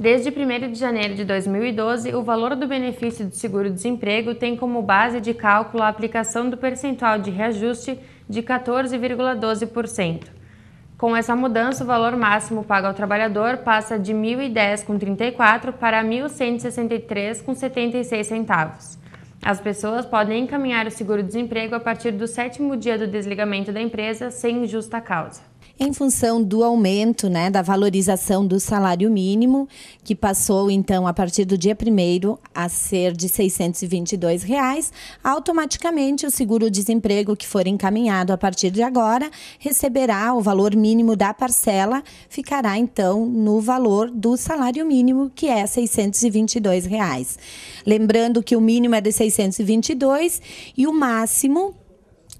Desde 1 de janeiro de 2012, o valor do benefício do seguro-desemprego tem como base de cálculo a aplicação do percentual de reajuste de 14,12%. Com essa mudança, o valor máximo pago ao trabalhador passa de R$ 1.010,34 para R$ 1.163,76 centavos. As pessoas podem encaminhar o seguro-desemprego a partir do sétimo dia do desligamento da empresa sem justa causa em função do aumento, né, da valorização do salário mínimo, que passou então a partir do dia 1 a ser de R$ 622, reais, automaticamente o seguro-desemprego que for encaminhado a partir de agora receberá o valor mínimo da parcela, ficará então no valor do salário mínimo, que é R$ 622. Reais. Lembrando que o mínimo é de 622 e o máximo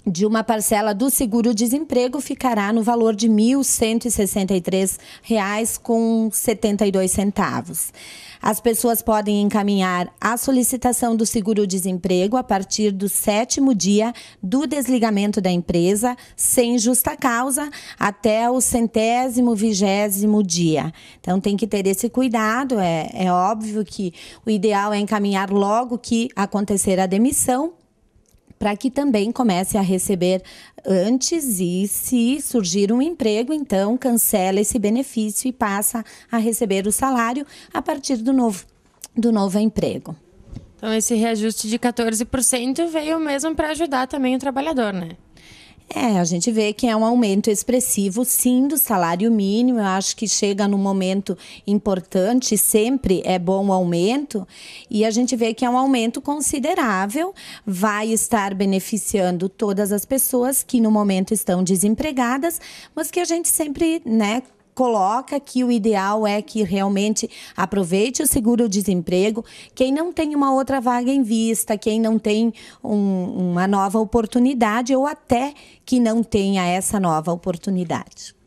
de uma parcela do seguro-desemprego ficará no valor de R$ 1.163,72. As pessoas podem encaminhar a solicitação do seguro-desemprego a partir do sétimo dia do desligamento da empresa, sem justa causa, até o centésimo vigésimo dia. Então, tem que ter esse cuidado. É, é óbvio que o ideal é encaminhar logo que acontecer a demissão, para que também comece a receber antes e se surgir um emprego, então cancela esse benefício e passa a receber o salário a partir do novo, do novo emprego. Então esse reajuste de 14% veio mesmo para ajudar também o trabalhador, né? É, a gente vê que é um aumento expressivo, sim, do salário mínimo. Eu acho que chega num momento importante, sempre é bom o aumento. E a gente vê que é um aumento considerável, vai estar beneficiando todas as pessoas que no momento estão desempregadas, mas que a gente sempre, né, coloca que o ideal é que realmente aproveite o seguro-desemprego. Quem não tem uma outra vaga em vista, quem não tem um, uma nova oportunidade ou até que não tenha essa nova oportunidade.